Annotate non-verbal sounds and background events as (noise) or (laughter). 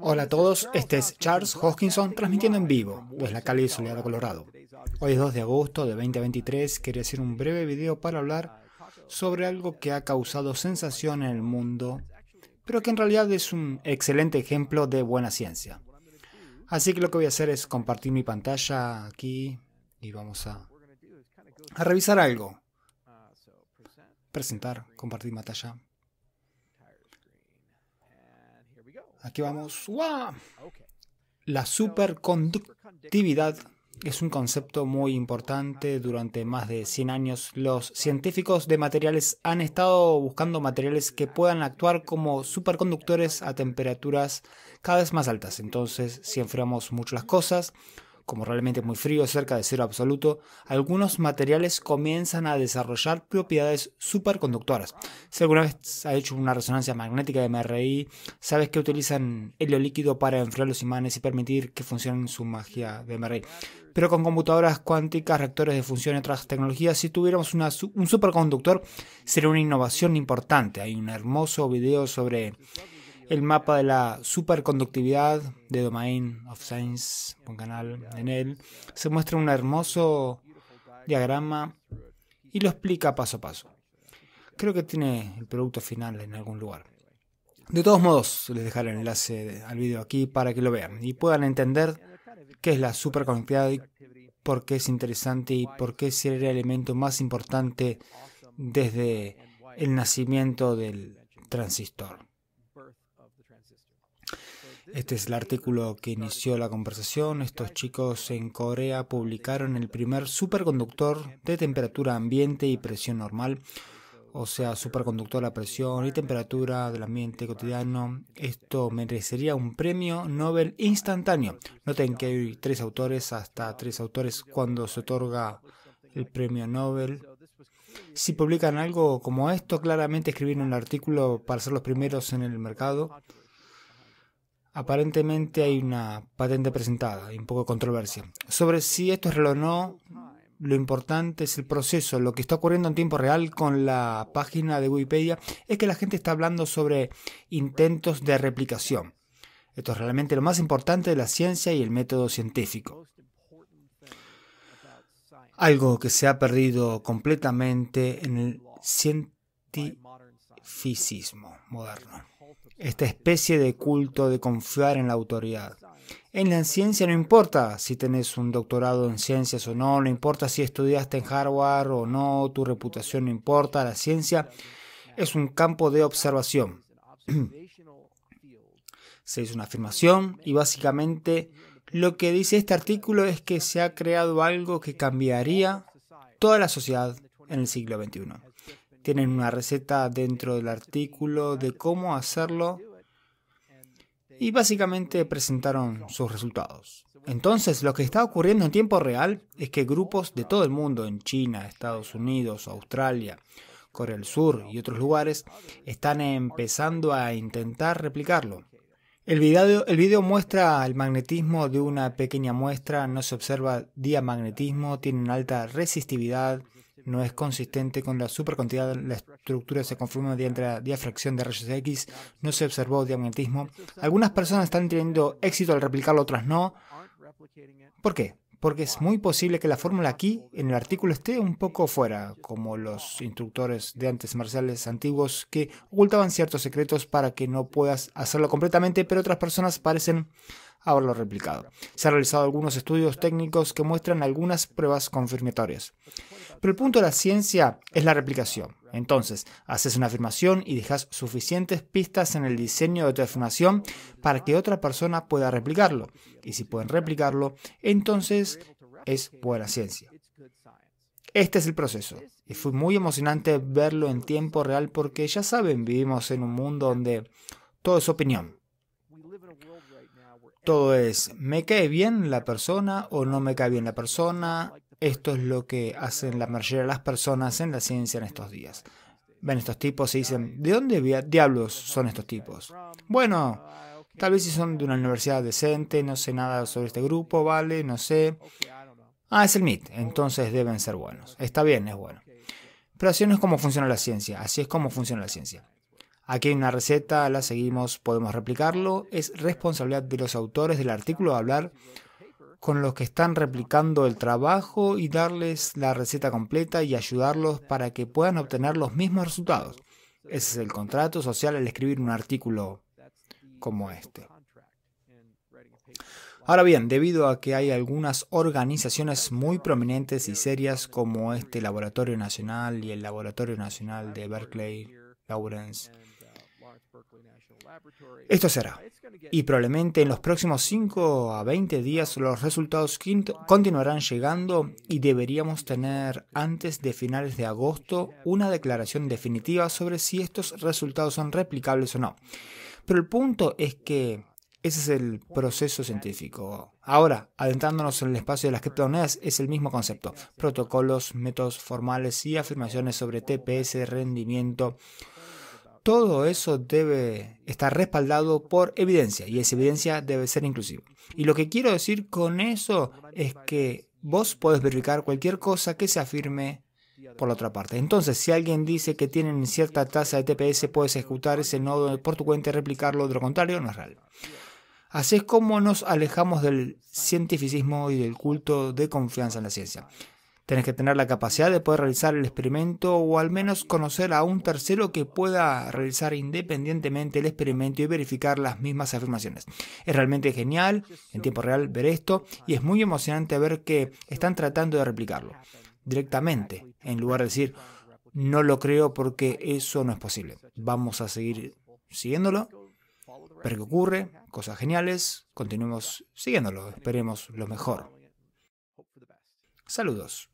Hola a todos, este es Charles Hoskinson transmitiendo en vivo desde la Cali Soledad, Colorado. Hoy es 2 de agosto de 2023, quería hacer un breve video para hablar sobre algo que ha causado sensación en el mundo, pero que en realidad es un excelente ejemplo de buena ciencia. Así que lo que voy a hacer es compartir mi pantalla aquí y vamos a, a revisar algo. Uh, Presentar, compartir pantalla. Aquí vamos. La superconductividad es un concepto muy importante. Durante más de 100 años, los científicos de materiales han estado buscando materiales que puedan actuar como superconductores a temperaturas cada vez más altas. Entonces, si enfriamos mucho las cosas, como realmente muy frío, cerca de cero absoluto, algunos materiales comienzan a desarrollar propiedades superconductoras. Si alguna vez has hecho una resonancia magnética de MRI, sabes que utilizan helio líquido para enfriar los imanes y permitir que funcionen su magia de MRI. Pero con computadoras cuánticas, reactores de función y otras tecnologías, si tuviéramos un superconductor, sería una innovación importante. Hay un hermoso video sobre el mapa de la superconductividad de Domain of Science, un canal en él, se muestra un hermoso diagrama y lo explica paso a paso. Creo que tiene el producto final en algún lugar. De todos modos, les dejaré el enlace al video aquí para que lo vean y puedan entender qué es la superconductividad, por qué es interesante y por qué sería el elemento más importante desde el nacimiento del transistor. Este es el artículo que inició la conversación. Estos chicos en Corea publicaron el primer superconductor de temperatura ambiente y presión normal, o sea, superconductor a presión y temperatura del ambiente cotidiano. Esto merecería un premio Nobel instantáneo. Noten que hay tres autores, hasta tres autores cuando se otorga el premio Nobel. Si publican algo como esto, claramente escribieron un artículo para ser los primeros en el mercado aparentemente hay una patente presentada y un poco de controversia. Sobre si esto es real o no, lo importante es el proceso. Lo que está ocurriendo en tiempo real con la página de Wikipedia es que la gente está hablando sobre intentos de replicación. Esto es realmente lo más importante de la ciencia y el método científico. Algo que se ha perdido completamente en el cientificismo moderno esta especie de culto de confiar en la autoridad. En la ciencia no importa si tenés un doctorado en ciencias o no, no importa si estudiaste en Harvard o no, tu reputación no importa, la ciencia es un campo de observación. (clears throat) se hizo una afirmación y básicamente lo que dice este artículo es que se ha creado algo que cambiaría toda la sociedad en el siglo XXI. Tienen una receta dentro del artículo de cómo hacerlo y básicamente presentaron sus resultados. Entonces, lo que está ocurriendo en tiempo real es que grupos de todo el mundo, en China, Estados Unidos, Australia, Corea del Sur y otros lugares, están empezando a intentar replicarlo. El video, muestra el magnetismo de una pequeña muestra, no se observa diamagnetismo, tienen alta resistividad, no es consistente con la supercontinuidad la estructura se conforma mediante la difracción de rayos X, no se observó diamagnetismo. Algunas personas están teniendo éxito al replicarlo, otras no. ¿Por qué? Porque es muy posible que la fórmula aquí, en el artículo, esté un poco fuera, como los instructores de antes marciales antiguos que ocultaban ciertos secretos para que no puedas hacerlo completamente, pero otras personas parecen haberlo replicado. Se han realizado algunos estudios técnicos que muestran algunas pruebas confirmatorias. Pero el punto de la ciencia es la replicación. Entonces, haces una afirmación y dejas suficientes pistas en el diseño de tu afirmación para que otra persona pueda replicarlo. Y si pueden replicarlo, entonces es buena ciencia. Este es el proceso. Y fue muy emocionante verlo en tiempo real porque ya saben, vivimos en un mundo donde todo es opinión. Todo es, ¿me cae bien la persona o no me cae bien la persona? Esto es lo que hacen la mayoría de las personas en la ciencia en estos días. Ven estos tipos y dicen, ¿de dónde diablos son estos tipos? Bueno, ah, tal vez si son de una universidad decente, no sé nada sobre este grupo, vale, no sé. Ah, es el MIT, entonces deben ser buenos. Está bien, es bueno. Pero así no es como funciona la ciencia, así es como funciona la ciencia. Aquí hay una receta, la seguimos, podemos replicarlo. Es responsabilidad de los autores del artículo hablar con los que están replicando el trabajo y darles la receta completa y ayudarlos para que puedan obtener los mismos resultados. Ese es el contrato social al escribir un artículo como este. Ahora bien, debido a que hay algunas organizaciones muy prominentes y serias como este Laboratorio Nacional y el Laboratorio Nacional de Berkeley, Lawrence, esto será. Y probablemente en los próximos 5 a 20 días los resultados continuarán llegando y deberíamos tener antes de finales de agosto una declaración definitiva sobre si estos resultados son replicables o no. Pero el punto es que ese es el proceso científico. Ahora, adentrándonos en el espacio de las criptomonedas, es el mismo concepto. Protocolos, métodos formales y afirmaciones sobre TPS, rendimiento, todo eso debe estar respaldado por evidencia y esa evidencia debe ser inclusiva. Y lo que quiero decir con eso es que vos podés verificar cualquier cosa que se afirme por la otra parte. Entonces, si alguien dice que tienen cierta tasa de TPS, puedes ejecutar ese nodo por tu cuenta y replicarlo, de lo contrario no es real. Así es como nos alejamos del cientificismo y del culto de confianza en la ciencia. Tenés que tener la capacidad de poder realizar el experimento o al menos conocer a un tercero que pueda realizar independientemente el experimento y verificar las mismas afirmaciones. Es realmente genial en tiempo real ver esto y es muy emocionante ver que están tratando de replicarlo directamente en lugar de decir no lo creo porque eso no es posible. Vamos a seguir siguiéndolo, ver qué ocurre, cosas geniales, continuemos siguiéndolo, esperemos lo mejor. Saludos.